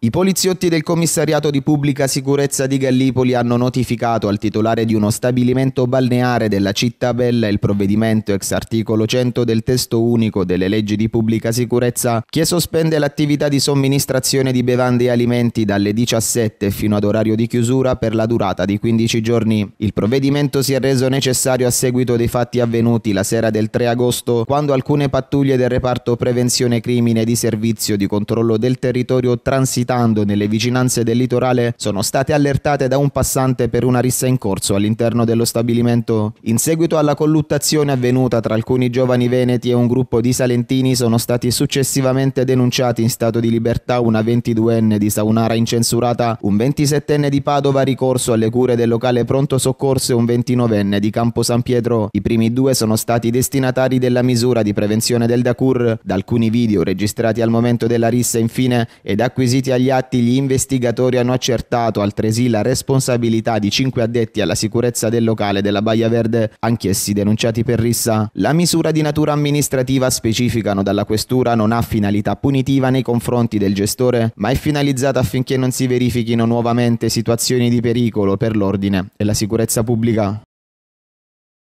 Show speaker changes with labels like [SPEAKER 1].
[SPEAKER 1] I poliziotti del commissariato di pubblica sicurezza di Gallipoli hanno notificato al titolare di uno stabilimento balneare della città bella il provvedimento ex articolo 100 del testo unico delle leggi di pubblica sicurezza che sospende l'attività di somministrazione di bevande e alimenti dalle 17 fino ad orario di chiusura per la durata di 15 giorni. Il provvedimento si è reso necessario a seguito dei fatti avvenuti la sera del 3 agosto quando alcune pattuglie del reparto prevenzione crimine di servizio di controllo del territorio transitorio transitando nelle vicinanze del litorale sono state allertate da un passante per una rissa in corso all'interno dello stabilimento. In seguito alla colluttazione avvenuta tra alcuni giovani veneti e un gruppo di salentini sono stati successivamente denunciati in stato di libertà una 22enne di Saunara incensurata, un 27enne di Padova ricorso alle cure del locale pronto soccorso e un 29enne di Campo San Pietro. I primi due sono stati destinatari della misura di prevenzione del Dacur, Da alcuni video registrati al momento della rissa infine ed acquisiti ai agli atti gli investigatori hanno accertato altresì la responsabilità di cinque addetti alla sicurezza del locale della Baia Verde, anch'essi denunciati per rissa. La misura di natura amministrativa specificano dalla questura non ha finalità punitiva nei confronti del gestore, ma è finalizzata affinché non si verifichino nuovamente situazioni di pericolo per l'ordine e la sicurezza pubblica.